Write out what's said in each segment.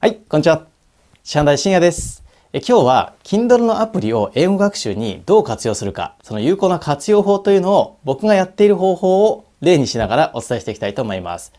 はい、こんにちは。イ海深也です。え今日は Kindle のアプリを英語学習にどう活用するか、その有効な活用法というのを僕がやっている方法を例にしながらお伝えしていきたいと思います。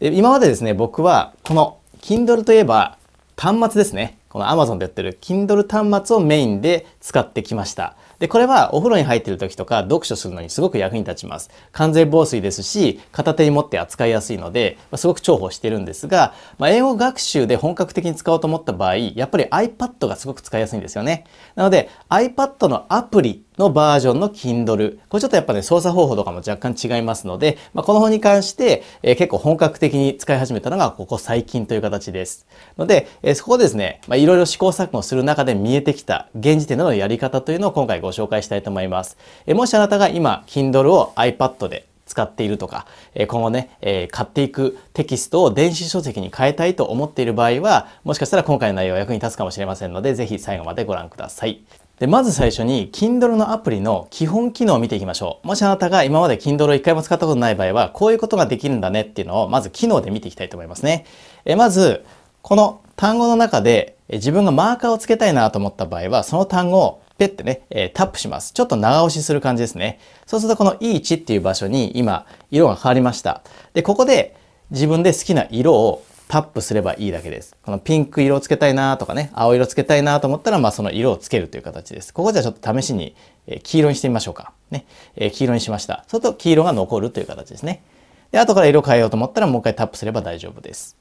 で今までですね、僕はこの Kindle といえば端末ですね。この Amazon でやってる Kindle 端末をメインで使ってきました。で、これはお風呂に入ってる時とか読書するのにすごく役に立ちます。完全防水ですし、片手に持って扱いやすいので、まあ、すごく重宝してるんですが、まあ、英語学習で本格的に使おうと思った場合、やっぱり iPad がすごく使いやすいんですよね。なので、iPad のアプリのバージョンの Kindle。これちょっとやっぱね、操作方法とかも若干違いますので、まあ、この本に関して、えー、結構本格的に使い始めたのがここ最近という形です。ので、えー、そこですね、まいろいろ試行錯誤する中で見えてきた現時点でのやり方というのを今回ごご紹介したいと思います。えもしあなたが今、Kindle を iPad で使っているとか、今後ね、買っていくテキストを電子書籍に変えたいと思っている場合は、もしかしたら今回の内容は役に立つかもしれませんので、ぜひ最後までご覧ください。で、まず最初に Kindle のアプリの基本機能を見ていきましょう。もしあなたが今まで Kindle を一回も使ったことない場合は、こういうことができるんだねっていうのを、まず機能で見ていきたいと思いますね。えまず、この単語の中で自分がマーカーをつけたいなと思った場合は、その単語をペッてね、えー、タップします。ちょっと長押しする感じですね。そうするとこの E1 っていう場所に今、色が変わりました。で、ここで自分で好きな色をタップすればいいだけです。このピンク色をつけたいなとかね、青色つけたいなと思ったら、まあその色をつけるという形です。ここじゃちょっと試しに、え黄色にしてみましょうか。ね、えー、黄色にしました。そうすると黄色が残るという形ですね。で、後から色変えようと思ったらもう一回タップすれば大丈夫です。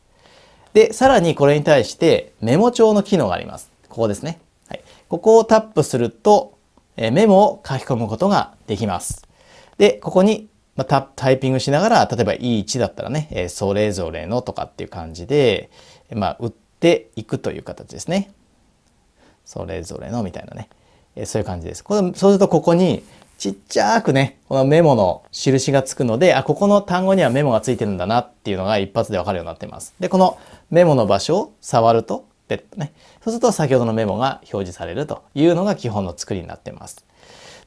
で、さらにこれに対してメモ帳の機能があります。ここですね。ここをタップすると、えメモを書き込むことができます。で、ここに、まあ、タイピングしながら、例えば E1 だったらね、えそれぞれのとかっていう感じで、まあ、打っていくという形ですね。それぞれのみたいなね。えそういう感じです。これそうするとここにちっちゃくね、このメモの印がつくので、あ、ここの単語にはメモがついてるんだなっていうのが一発でわかるようになってます。で、このメモの場所を触ると、ペッとね、そうすると先ほどのメモが表示されるというのが基本の作りになっています。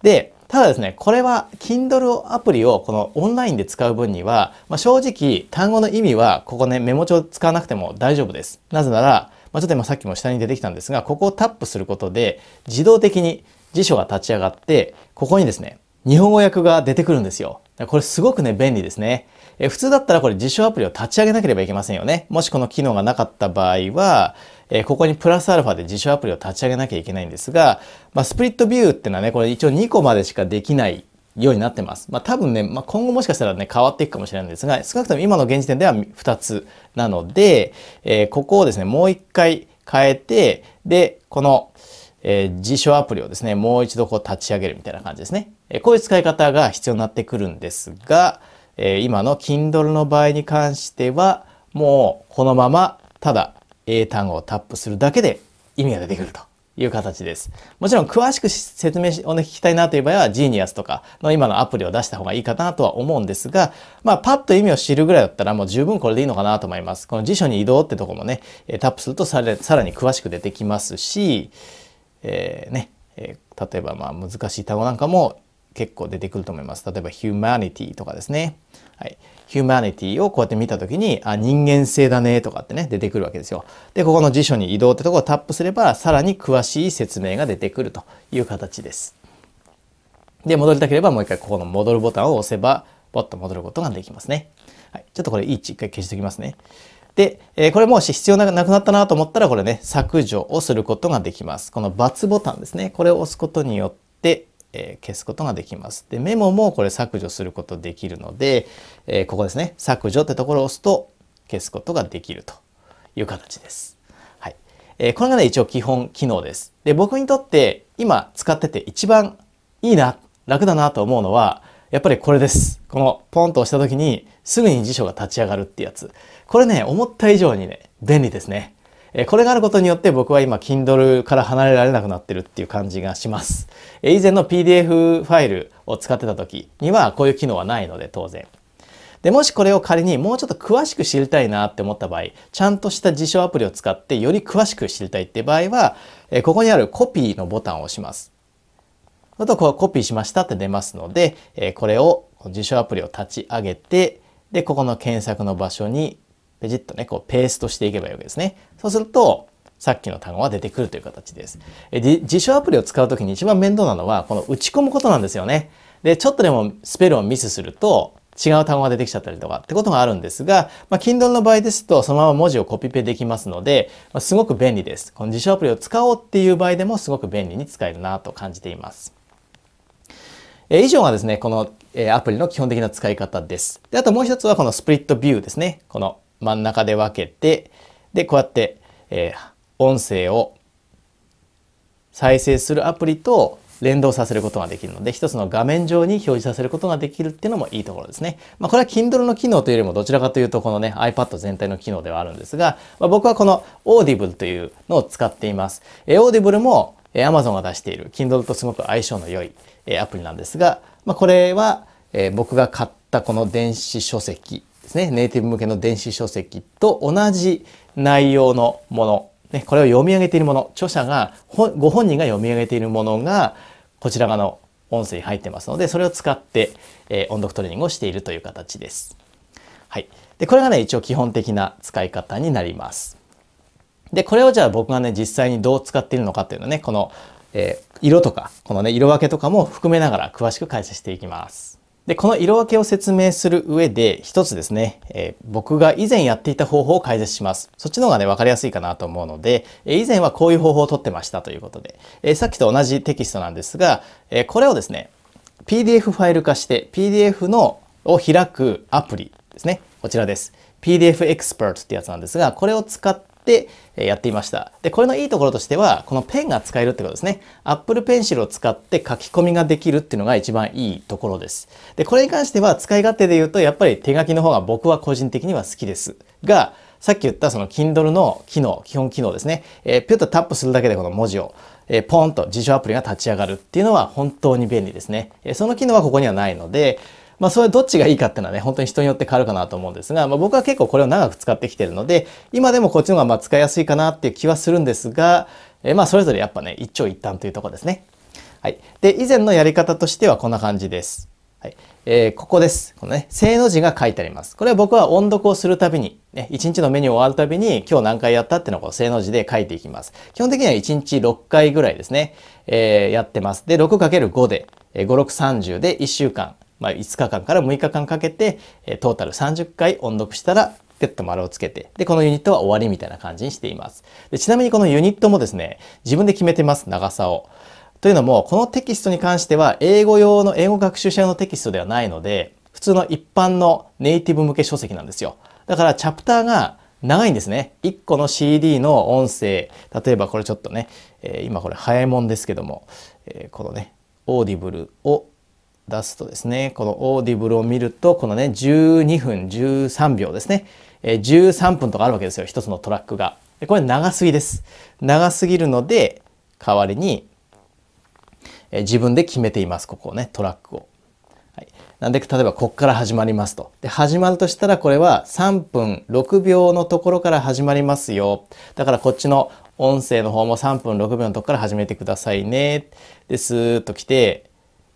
で、ただですね、これは Kindle アプリをこのオンラインで使う分には、まあ、正直単語の意味はここねメモ帳使わなくても大丈夫です。なぜなら、まあ、ちょっと今さっきも下に出てきたんですが、ここをタップすることで自動的に辞書が立ち上がって、ここにですね、日本語訳が出てくるんですよ。これすごくね、便利ですね。え普通だったらこれ辞書アプリを立ち上げなければいけませんよね。もしこの機能がなかった場合は、えここにプラスアルファで辞書アプリを立ち上げなきゃいけないんですが、まあ、スプリットビューっていうのはね、これ一応2個までしかできないようになってます。まあ、多分ね、まあ、今後もしかしたらね、変わっていくかもしれないんですが、少なくとも今の現時点では2つなので、えー、ここをですね、もう1回変えて、で、この、えー、辞書アプリをですね、もう一度こう立ち上げるみたいな感じですね。えー、こういう使い方が必要になってくるんですが、え今の Kindle の場合に関しては、もうこのまま、ただ英単語をタップするだけで意味が出てくるという形です。もちろん詳しく説明をね、聞きたいなという場合は、ジーニアスとかの今のアプリを出した方がいいかなとは思うんですが、まあ、パッと意味を知るぐらいだったらもう十分これでいいのかなと思います。この辞書に移動ってとこもね、タップするとささらに詳しく出てきますし、えー、ね、えー、例えばまあ難しい単語なんかも結構出てくると思います。例えば humanity とかですね。はい。ヒューマニティをこうやって見た時に、あ、人間性だねとかってね、出てくるわけですよ。で、ここの辞書に移動ってとこをタップすれば、さらに詳しい説明が出てくるという形です。で、戻りたければもう一回ここの戻るボタンを押せば、ポッと戻ることができますね。はい、ちょっとこれ位置一回消しておきますね。で、えー、これもし必要なくなったなと思ったら、これね、削除をすることができます。この×ボタンですね。これを押すことによって、え消すことができます。で、メモもこれ削除することできるので、えここですね、削除ってところを押すと消すことができるという形です。はい。えこれがね、一応基本機能です。で、僕にとって今使ってて一番いいな、楽だなと思うのは、やっぱりこれです。このポンと押した時にすぐに辞書が立ち上がるってやつ。これね、思った以上にね、便利ですね。えこれがあることによって僕は今 Kindle から離れられなくなってるっていう感じがします。え以前の PDF ファイルを使ってた時にはこういう機能はないので当然。で、もしこれを仮にもうちょっと詳しく知りたいなって思った場合、ちゃんとした辞書アプリを使ってより詳しく知りたいって場合は、えここにあるコピーのボタンを押します。あと、こうコピーしましたって出ますので、えこれを辞書アプリを立ち上げて、で、ここの検索の場所にペジッとね、こうペーストしていけばいいわけですね。そうすると、さっきの単語は出てくるという形です。え辞書アプリを使うときに一番面倒なのは、この打ち込むことなんですよね。で、ちょっとでもスペルをミスすると、違う単語が出てきちゃったりとかってことがあるんですが、まあ、Kindle の場合ですと、そのまま文字をコピペできますので、まあ、すごく便利です。この辞書アプリを使おうっていう場合でも、すごく便利に使えるなと感じています。え以上がですね、この、えアプリの基本的な使い方です。で、あともう一つはこのスプリットビューですね。この真ん中で分けてでこうやって、えー、音声を再生するアプリと連動させることができるので、一つの画面上に表示させることができるっていうのもいいところですね。まあ、これは Kindle の機能というよりもどちらかというとこのね iPad 全体の機能ではあるんですが、まあ、僕はこの Audible というのを使っています。えー、Audible も、えー、Amazon が出している Kindle とすごく相性の良い、えー、アプリなんですが、まあ、これは、えー、僕が買ったこの電子書籍ですね、ネイティブ向けの電子書籍と同じ内容のもの、ね、これを読み上げているもの、著者が、ご本人が読み上げているものが、こちら側の音声に入ってますので、それを使って、えー、音読トレーニングをしているという形です。はい。で、これがね、一応基本的な使い方になります。で、これをじゃあ僕がね、実際にどう使っているのかっていうのね、この、えー、色とか、このね、色分けとかも含めながら詳しく解説していきます。で、この色分けを説明する上で、一つですね、えー、僕が以前やっていた方法を解説します。そっちの方がね、わかりやすいかなと思うので、えー、以前はこういう方法をとってましたということで、えー、さっきと同じテキストなんですが、えこれをですね、PDF ファイル化して、PDF のを開くアプリですね。こちらです。PDF Expert ってやつなんですが、これを使っでやっていました。で、これのいいところとしては、このペンが使えるってことですね。Apple Pencil を使って書き込みができるっていうのが一番いいところです。で、これに関しては使い勝手で言うと、やっぱり手書きの方が僕は個人的には好きです。が、さっき言ったその Kindle の機能、基本機能ですね。えー、ピュッとタップするだけでこの文字を、えー、ポンと辞書アプリが立ち上がるっていうのは本当に便利ですね。えー、その機能はここにはないので、まあ、それどっちがいいかっていうのはね、本当に人によって変わるかなと思うんですが、まあ、僕は結構これを長く使ってきてるので、今でもこっちの方がま使いやすいかなっていう気はするんですが、えまあ、それぞれやっぱね、一長一短というとこですね。はい。で、以前のやり方としてはこんな感じです。はい。えー、ここです。このね、正の字が書いてあります。これは僕は音読をするたびに、ね、一日のメニューを終わるたびに、今日何回やったっていうのをこう正の字で書いていきます。基本的には一日6回ぐらいですね、えー、やってます。で、6×5 で、え5、6、30で1週間。まあ、5日間から6日間かけて、えトータル30回音読したらペッと丸をつけて、で、このユニットは終わりみたいな感じにしています。でちなみにこのユニットもですね、自分で決めてます、長さを。というのも、このテキストに関しては、英語用の、英語学習者用のテキストではないので、普通の一般のネイティブ向け書籍なんですよ。だから、チャプターが長いんですね。1個の CD の音声。例えばこれちょっとね、えー、今これ早いもんですけども、えー、このね、オーディブルを出すとですね、このオーディブルを見ると、このね、12分13秒ですね。えー、13分とかあるわけですよ、一つのトラックが。でこれ長すぎです。長すぎるので、代わりに、えー、自分で決めています、ここをね、トラックを。はい、なんで、例えば、こっから始まりますと。で、始まるとしたら、これは3分6秒のところから始まりますよ。だから、こっちの音声の方も3分6秒のとこから始めてくださいね。で、スーッと来て、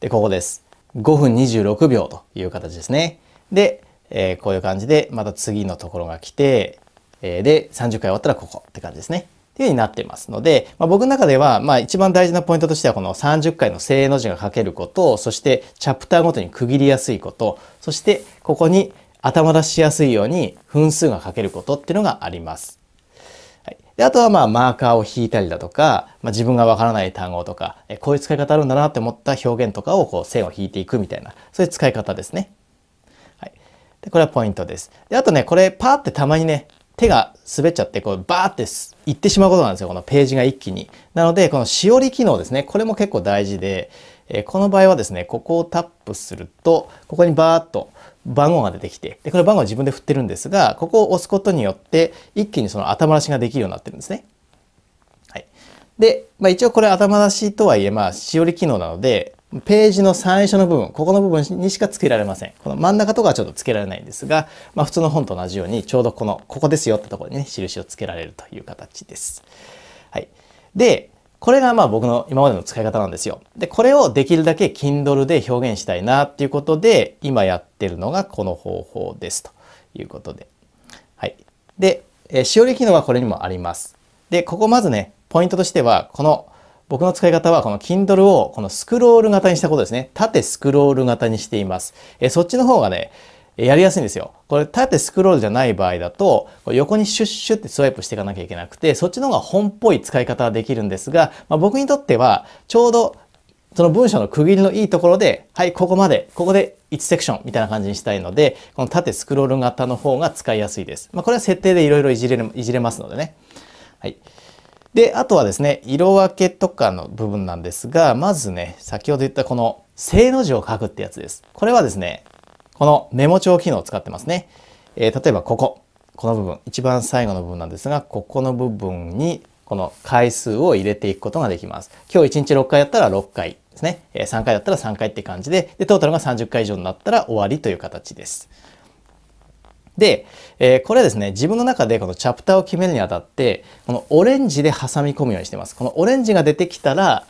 で、ここです。5分26秒という形ですね。で、えー、こういう感じでまた次のところが来て、えー、で30回終わったらここって感じですね。っていう風になってますので、まあ、僕の中では、まあ一番大事なポイントとしてはこの30回の正の字が書けること、そしてチャプターごとに区切りやすいこと、そしてここに頭出しやすいように分数が書けることっていうのがあります。で、あとはまあマーカーを引いたりだとか、まあ、自分がわからない単語とか、えこういう使い方あるんだなって思った表現とかをこう線を引いていくみたいな、そういう使い方ですね。はい。で、これはポイントです。で、あとね、これパーってたまにね、手が滑っちゃってこうバーっていってしまうことなんですよ。このページが一気に。なので、このしおり機能ですね。これも結構大事で、えこの場合はですね、ここをタップすると、ここにバーっと番号が出てきてでこれ番号は自分で振ってるんですがここを押すことによって一気にその頭出しができるようになってるんですね。はい、で、まあ、一応これ頭出しとはいえまあしおり機能なのでページの最初の部分ここの部分にしか付けられませんこの真ん中とかはちょっと付けられないんですが、まあ、普通の本と同じようにちょうどこのここですよってところにね印を付けられるという形です。はい、でこれがまあ僕の今までの使い方なんですよ。で、これをできるだけ Kindle で表現したいなっていうことで、今やってるのがこの方法ですということで。はい。で、えー、しお機能はこれにもあります。で、ここまずね、ポイントとしては、この僕の使い方はこの Kindle をこのスクロール型にしたことですね。縦スクロール型にしています。えー、そっちの方がね、やりやすいんですよ。これ縦スクロールじゃない場合だと、横にシュッシュってスワイプしていかなきゃいけなくて、そっちの方が本っぽい使い方はできるんですが、まあ、僕にとっては、ちょうどその文章の区切りのいいところで、はい、ここまで、ここで1セクションみたいな感じにしたいので、この縦スクロール型の方が使いやすいです。まあ、これは設定でいろいろいじれる、いじれますのでね。はい。で、あとはですね、色分けとかの部分なんですが、まずね、先ほど言ったこの正の字を書くってやつです。これはですね、このメモ帳機能を使ってますね。えー、例えばここ、この部分、一番最後の部分なんですが、ここの部分にこの回数を入れていくことができます。今日1日6回やったら6回ですね。えー、3回だったら3回って感じで、で、トータルが30回以上になったら終わりという形です。で、えー、これですね、自分の中でこのチャプターを決めるにあたって、このオレンジで挟み込むようにしてます。このオレンジが出てきたら、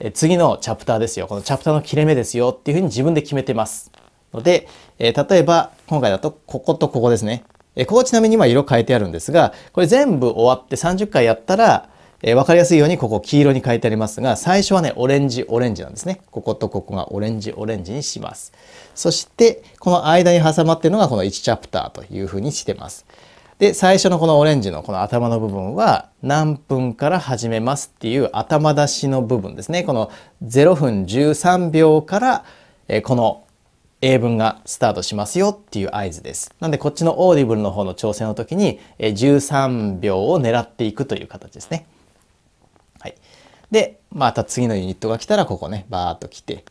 えー、次のチャプターですよ。このチャプターの切れ目ですよっていうふうに自分で決めてます。ので、えー、例えば今回だとこことここですね。えー、ここちなみに今色変えてあるんですが、これ全部終わって30回やったら、えー、分かりやすいようにここ黄色に変えてありますが、最初はね、オレンジ、オレンジなんですね。こことここがオレンジ、オレンジにします。そして、この間に挟まってるのがこの1チャプターというふうにしてます。で、最初のこのオレンジのこの頭の部分は何分から始めますっていう頭出しの部分ですね。この0分13秒から、この英文がスタートしますよっていう合図です。なんでこっちのオーディブルの方の調整の時に13秒を狙っていくという形ですね。はい。で、また次のユニットが来たらここね、バーっと来て、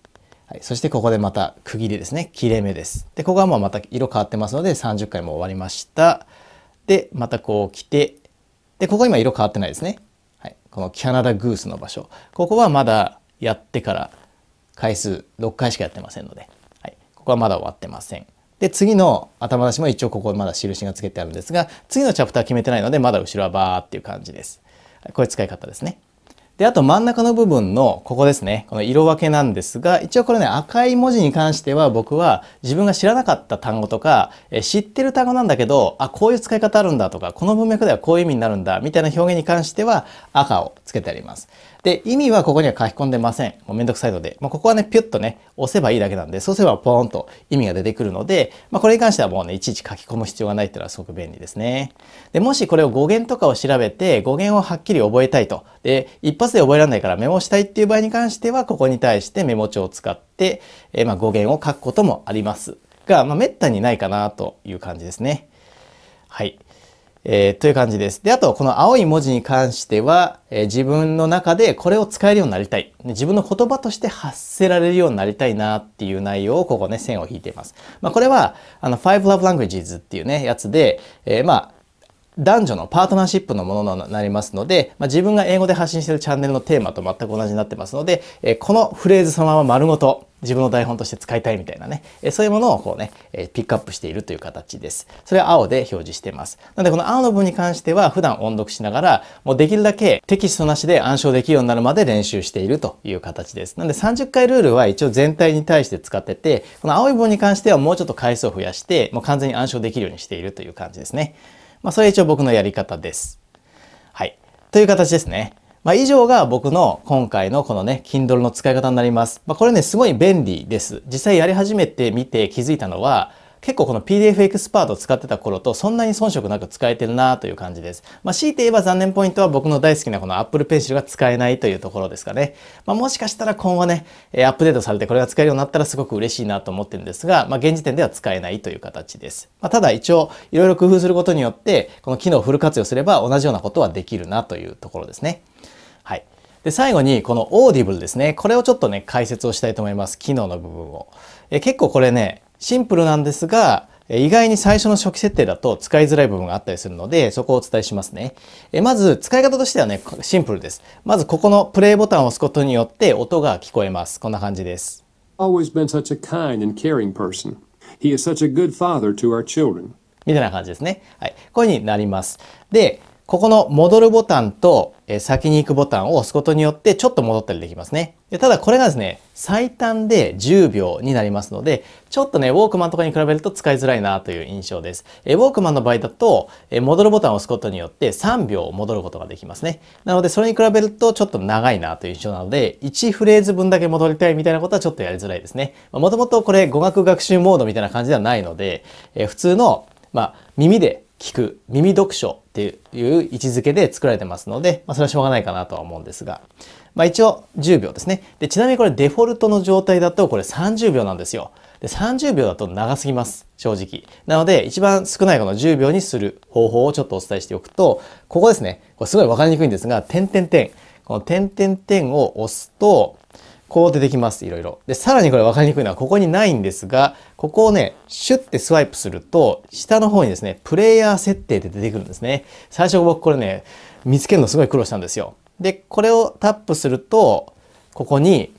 はい、そしてここでまた区切りですね、切れ目です。で、ここはもうまた色変わってますので30回も終わりました。で、またこう来て、で、ここ今色変わってないですね。はい。このキャナダグースの場所。ここはまだやってから回数6回しかやってませんので。こはまだ終わってません。で、次の頭出しも一応ここまだ印がつけてあるんですが、次のチャプター決めてないので、まだ後ろはバーっていう感じです。これ使い方ですね。で、あと真ん中の部分の、ここですね。この色分けなんですが、一応これね、赤い文字に関しては僕は自分が知らなかった単語とか、え知ってる単語なんだけど、あ、こういう使い方あるんだとか、この文脈ではこういう意味になるんだ、みたいな表現に関しては赤をつけてあります。で、意味はここには書き込んでません。もうめんどくさいので。まあ、ここはね、ピュッとね、押せばいいだけなんで、そうすればポーンと意味が出てくるので、まあ、これに関してはもうね、いちいち書き込む必要がないっていうのはすごく便利ですね。で、もしこれを語源とかを調べて、語源をはっきり覚えたいと。で、一発で覚えられないからメモしたいっていう場合に関しては、ここに対してメモ帳を使って、えー、まあ、語源を書くこともあります。が、まあ、滅多にないかなという感じですね。はい。えー、という感じです。で、あと、この青い文字に関しては、えー、自分の中でこれを使えるようになりたい。自分の言葉として発せられるようになりたいなっていう内容を、ここね、線を引いています。まあ、これは、あの、Five Love Languages っていうね、やつで、えー、まあ、男女のパートナーシップのものになりますので、まあ、自分が英語で発信しているチャンネルのテーマと全く同じになってますので、えこのフレーズそのまま丸ごと、自分の台本として使いたいみたいなね、えそういうものをこうね、えピックアップしているという形です。それは青で表示してます。なのでこの青の部分に関しては普段音読しながら、もうできるだけテキストなしで暗唱できるようになるまで練習しているという形です。なので30回ルールは一応全体に対して使ってて、この青い分に関してはもうちょっと回数を増やして、もう完全に暗唱できるようにしているという感じですね。まあそれは一応僕のやり方です。はい。という形ですね。まあ、以上が僕の今回のこのね、Kindle の使い方になります。まあ、これね、すごい便利です。実際やり始めてみて気づいたのは、結構この PDF エクスパートを使ってた頃とそんなに遜色なく使えてるなという感じです。まあ、強いて言えば残念ポイントは僕の大好きなこの Apple Pencil が使えないというところですかね。まあ、もしかしたら今後ね、アップデートされてこれが使えるようになったらすごく嬉しいなと思ってるんですが、まあ、現時点では使えないという形です。まあ、ただ一応いろいろ工夫することによってこの機能をフル活用すれば同じようなことはできるなというところですね。で、最後にこのオーディブルですね。これをちょっとね、解説をしたいと思います。機能の部分を。え結構これね、シンプルなんですが、意外に最初の初期設定だと使いづらい部分があったりするので、そこをお伝えしますね。えまず、使い方としてはね、シンプルです。まず、ここのプレイボタンを押すことによって音が聞こえます。こんな感じです。Always been such a kind and caring person. He is such a good father to our children. みたいな感じですね。はい。こういう風になります。で、ここの戻るボタンと先に行くボタンを押すことによってちょっと戻ったりできますね。でただこれがですね、最短で10秒になりますので、ちょっとね、ウォークマンとかに比べると使いづらいなという印象です。えウォークマンの場合だと、え戻るボタンを押すことによって3秒戻ることができますね。なのでそれに比べるとちょっと長いなという印象なので、1フレーズ分だけ戻りたいみたいなことはちょっとやりづらいですね。もともとこれ語学学習モードみたいな感じではないので、え普通の、まあ、耳で聞く、耳読書っていう位置づけで作られてますので、まあ、それはしょうがないかなとは思うんですが、まあ、一応10秒ですね。で、ちなみにこれデフォルトの状態だとこれ30秒なんですよ。で、30秒だと長すぎます。正直。なので、一番少ないこの10秒にする方法をちょっとお伝えしておくと、ここですね。これすごいわかりにくいんですが、点点点。この点点点を押すと、こう出てきます。いろいろ。で、さらにこれ分かりにくいのは、ここにないんですが、ここをね、シュッてスワイプすると、下の方にですね、プレイヤー設定で出てくるんですね。最初僕これね、見つけるのすごい苦労したんですよ。で、これをタップすると、ここに、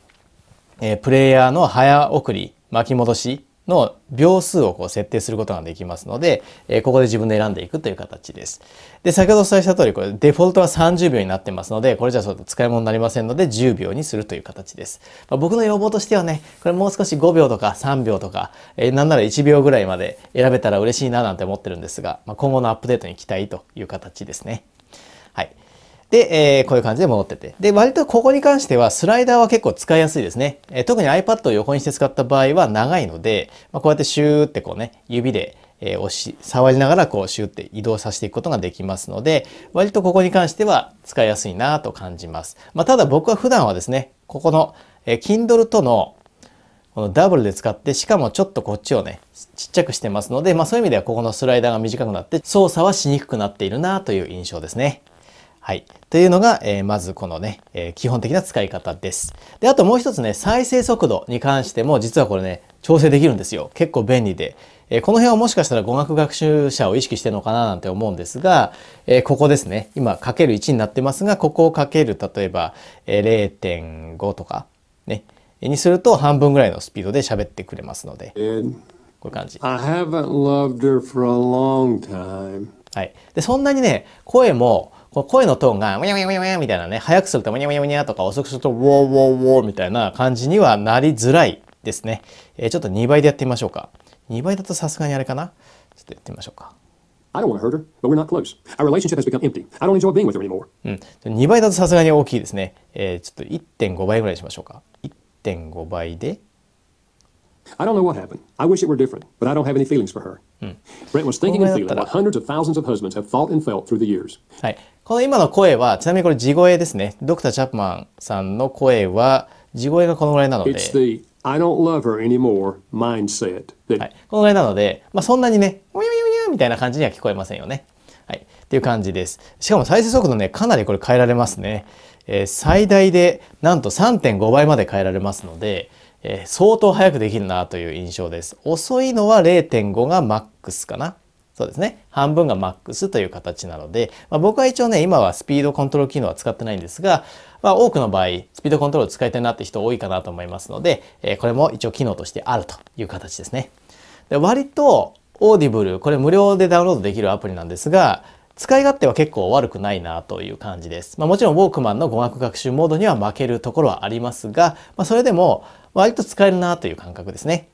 えー、プレイヤーの早送り、巻き戻しの秒数をこう設定することができますので、えここで自分で選んでいくという形です。で、先ほどお伝えした通り、これデフォルトは30秒になってますので、これじゃちょっと使い物になりませんので、10秒にするという形です。まあ、僕の要望としてはね、これもう少し5秒とか3秒とか、えー、なんなら1秒ぐらいまで選べたら嬉しいななんて思ってるんですが、まあ、今後のアップデートに期待という形ですね。で、えー、こういう感じで戻ってて。で、割とここに関してはスライダーは結構使いやすいですね。えー、特に iPad を横にして使った場合は長いので、まあ、こうやってシューってこうね、指で、えー、押し、触りながらこうシューって移動させていくことができますので、割とここに関しては使いやすいなと感じます。まあ、ただ僕は普段はですね、ここの、えー、Kindle とのこのダブルで使って、しかもちょっとこっちをね、ちっちゃくしてますので、まあそういう意味ではここのスライダーが短くなって、操作はしにくくなっているなという印象ですね。はい。というのが、えー、まずこのね、えー、基本的な使い方です。で、あともう一つね、再生速度に関しても、実はこれね、調整できるんですよ。結構便利で。えー、この辺はもしかしたら語学学習者を意識してるのかななんて思うんですが、えここですね。今、かける1になってますが、ここをかける、例えば、え0.5とか、ね、にすると半分ぐらいのスピードで喋ってくれますので。こういう感じ。はい。で、そんなにね、声も、こう声のトーンが、ウニャウニャウニャウニャみたいなね、早くするとウニャウニャウニャとか、遅くすると、ウォーウォーウォーみたいな感じにはなりづらいですね。えー、ちょっと2倍でやってみましょうか。2倍だとさすがにあれかなちょっとやってみましょうか。I don't want to hurt her, but we're not close. Our relationship has become empty. I don't enjoy being with her anymore. うん。2倍だとさすがに大きいですね。えー、ちょっと1.5倍ぐらいしましょうか。1.5倍で。I don't know what happened. I wish it were different, but I don't have any feelings for her. Brent was thinking and feeling what hundreds of thousands of husbands have thought and felt through the years. はい。この今の声は、ちなみにこれ地声ですね。ドクター・チャップマンさんの声は、地声がこのぐらいなので。The, anymore, はい、このぐらいなので、まあ、そんなにね、ウィウィウィみたいな感じには聞こえませんよね。はい。っていう感じです。しかも再生速度ね、かなりこれ変えられますね。えー、最大でなんと3.5倍まで変えられますので、えー、相当早くできるなという印象です。遅いのは0.5がマックスかな。そうですね。半分がマックスという形なので、まあ、僕は一応ね、今はスピードコントロール機能は使ってないんですが、まあ、多くの場合、スピードコントロール使いたいなって人多いかなと思いますので、えー、これも一応機能としてあるという形ですね。で割と、オーディブル、これ無料でダウンロードできるアプリなんですが、使い勝手は結構悪くないなという感じです。まあ、もちろんウォークマンの語学学習モードには負けるところはありますが、まあ、それでも割と使えるなという感覚ですね。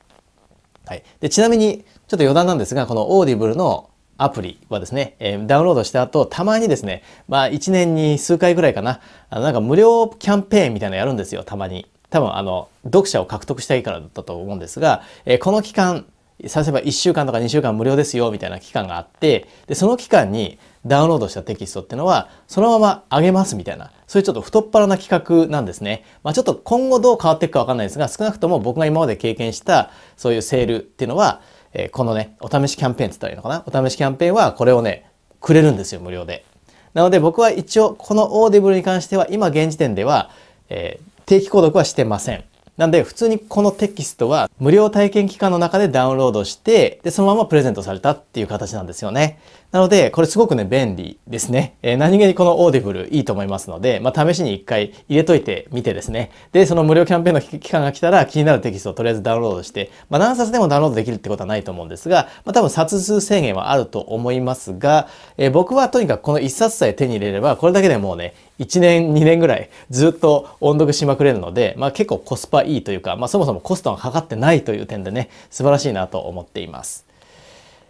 はい。で、ちなみに、ちょっと余談なんですが、このオーディブルのアプリはですね、えダウンロードした後、たまにですね、まあ1年に数回ぐらいかな、あのなんか無料キャンペーンみたいなのやるんですよ、たまに。多分あの、読者を獲得したいからだったと思うんですが、えこの期間、させば1週間とか2週間無料ですよ、みたいな期間があって、で、その期間に、ダウンロードしたテキストってのは、そのまま上げますみたいな、そういうちょっと太っ腹な企画なんですね。まあ、ちょっと今後どう変わっていくかわかんないですが、少なくとも僕が今まで経験した、そういうセールっていうのは、えー、このね、お試しキャンペーンって言ったらいいのかなお試しキャンペーンはこれをね、くれるんですよ、無料で。なので僕は一応、このオーディブルに関しては、今現時点では、えー、定期購読はしてません。なんで普通にこのテキストは無料体験期間の中でダウンロードして、で、そのままプレゼントされたっていう形なんですよね。なので、これすごくね、便利ですね。えー、何気にこのオーディブルいいと思いますので、まあ、試しに一回入れといてみてですね。で、その無料キャンペーンの期間が来たら気になるテキストをとりあえずダウンロードして、まあ、何冊でもダウンロードできるってことはないと思うんですが、まあ、多分冊数制限はあると思いますが、えー、僕はとにかくこの一冊さえ手に入れれば、これだけでもうね、1年2年ぐらいずっと音読しまくれるので、まあ、結構コスパいいというか、まあ、そもそもコストがかかってないという点でね素晴らしいなと思っています。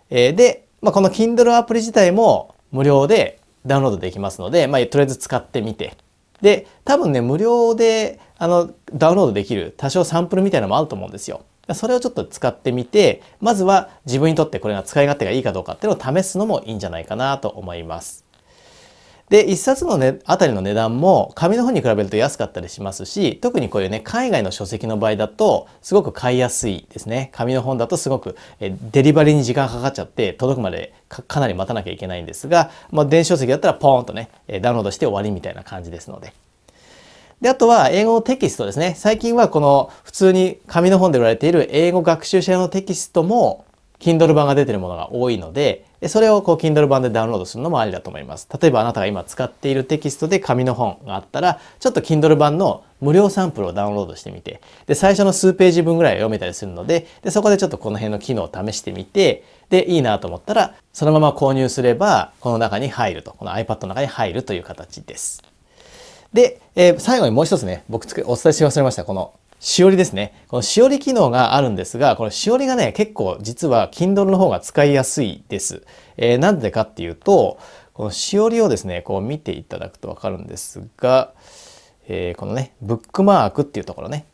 えー、で、まあ、この Kindle アプリ自体も無料でダウンロードできますので、まあ、とりあえず使ってみてで多分ね無料であのダウンロードできる多少サンプルみたいなのもあると思うんですよ。それをちょっと使ってみてまずは自分にとってこれが使い勝手がいいかどうかっていうのを試すのもいいんじゃないかなと思います。で1冊の、ね、あたりの値段も紙の本に比べると安かったりしますし特にこういうね海外の書籍の場合だとすごく買いやすいですね紙の本だとすごくデリバリーに時間かかっちゃって届くまでかなり待たなきゃいけないんですが、まあ、電子書籍だったらポーンとねダウンロードして終わりみたいな感じですので。で、あとは英語のテキストですね。最近はこの普通に紙の本で売られている英語学習者用のテキストも Kindle 版が出てるものが多いので、それをこう Kindle 版でダウンロードするのもありだと思います。例えばあなたが今使っているテキストで紙の本があったら、ちょっと Kindle 版の無料サンプルをダウンロードしてみて、で、最初の数ページ分ぐらい読めたりするので、で、そこでちょっとこの辺の機能を試してみて、で、いいなと思ったら、そのまま購入すれば、この中に入ると、この iPad の中に入るという形です。で、えー、最後にもう一つね、僕お伝えし忘れました、このしおりですね。このしおり機能があるんですが、このしおりがね、結構実は Kindle の方が使いやすいです。えー、なんでかっていうと、このしおりをですね、こう見ていただくとわかるんですが、えー、このね、ブックマークっていうところね。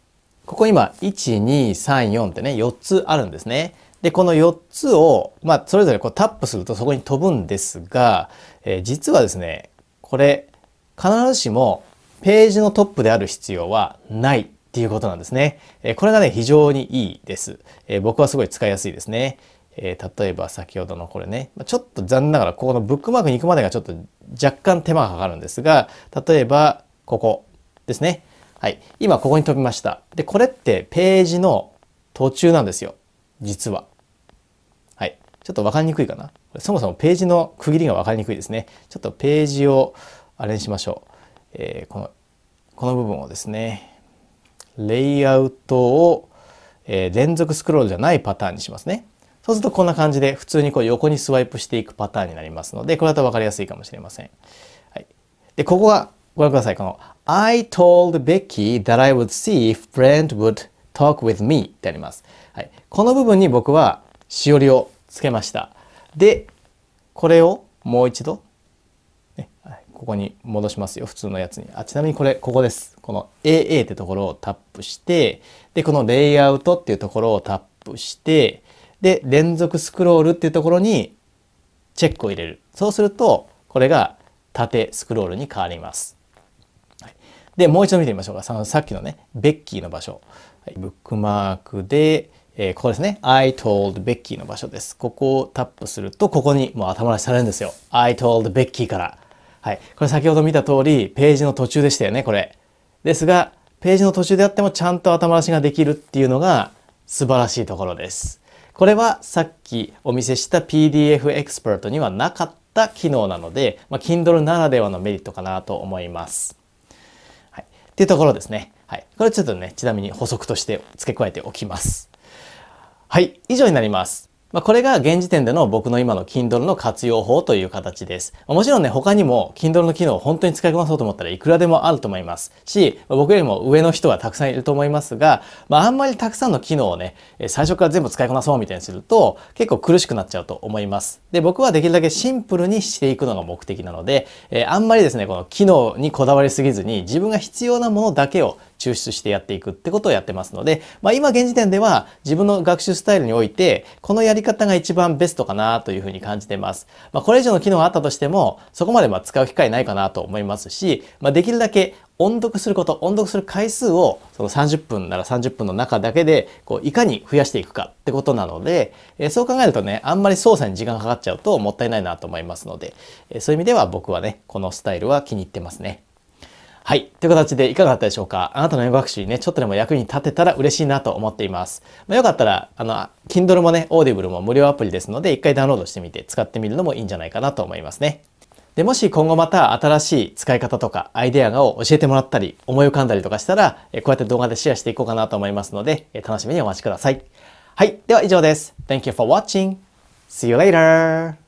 ここ今、1234ってね、4つあるんですね。で、この4つを、まあ、それぞれこうタップするとそこに飛ぶんですが、えー、実はですね、これ、必ずしもページのトップである必要はないっていうことなんですね。えこれがね、非常にいいです。え僕はすごい使いやすいですね。え例えば先ほどのこれね、ちょっと残念ながらここのブックマークに行くまでがちょっと若干手間がかかるんですが、例えばここですね。はい。今ここに飛びました。で、これってページの途中なんですよ。実は。はい。ちょっとわかりにくいかな。そもそもページの区切りがわかりにくいですね。ちょっとページをあれにしましょう。えー、この、この部分をですね、レイアウトを、えー、連続スクロールじゃないパターンにしますね。そうするとこんな感じで普通にこう横にスワイプしていくパターンになりますので、これだと分かりやすいかもしれません。はい、で、ここはご覧ください。この I told Becky that I would see if Brent would talk with me ってあります。はい、この部分に僕はしおりをつけました。で、これをもう一度ここに戻しますよ普通のやつにあちなみにこれここですこの AA ってところをタップしてでこのレイアウトっていうところをタップしてで連続スクロールっていうところにチェックを入れるそうするとこれが縦スクロールに変わります、はい、でもう一度見てみましょうかささっきのねベッキーの場所、はい、ブックマークでえー、ここですね。I told Becky の場所です。ここをタップすると、ここにもう頭出しされるんですよ。I told Becky から。はい。これ先ほど見た通り、ページの途中でしたよね、これ。ですが、ページの途中であってもちゃんと頭出しができるっていうのが素晴らしいところです。これはさっきお見せした PDF エクスパートにはなかった機能なので、まあ、Kindle ならではのメリットかなと思います。はい。っていうところですね。はい。これちょっとね、ちなみに補足として付け加えておきます。はい。以上になります。まあ、これが現時点での僕の今の Kindle の活用法という形です。もちろんね、他にも Kindle の機能を本当に使いこなそうと思ったらいくらでもあると思いますし、僕よりも上の人はたくさんいると思いますが、まあ、あんまりたくさんの機能をね、最初から全部使いこなそうみたいにすると結構苦しくなっちゃうと思います。で、僕はできるだけシンプルにしていくのが目的なので、えあんまりですね、この機能にこだわりすぎずに自分が必要なものだけを抽出してやっていくってことをやってますので、まあ、今現時点では自分の学習スタイルにおいて、このやり方が一番ベストかなというふうに感じています。まあ、これ以上の機能があったとしても、そこまでま使う機会ないかなと思いますし、まあ、できるだけ音読すること、音読する回数をその30分なら30分の中だけでこういかに増やしていくかってことなので、えそう考えるとね、あんまり操作に時間がかかっちゃうともったいないなと思いますので、えそういう意味では僕はね、このスタイルは気に入ってますね。はい。という形でいかがだったでしょうかあなたの英語学習にね、ちょっとでも役に立てたら嬉しいなと思っています。まあ、よかったら、あの、Kindle もね、Audible も無料アプリですので、一回ダウンロードしてみて使ってみるのもいいんじゃないかなと思いますね。で、もし今後また新しい使い方とかアイデアを教えてもらったり、思い浮かんだりとかしたら、こうやって動画でシェアしていこうかなと思いますので、楽しみにお待ちください。はい。では以上です。Thank you for watching. See you later!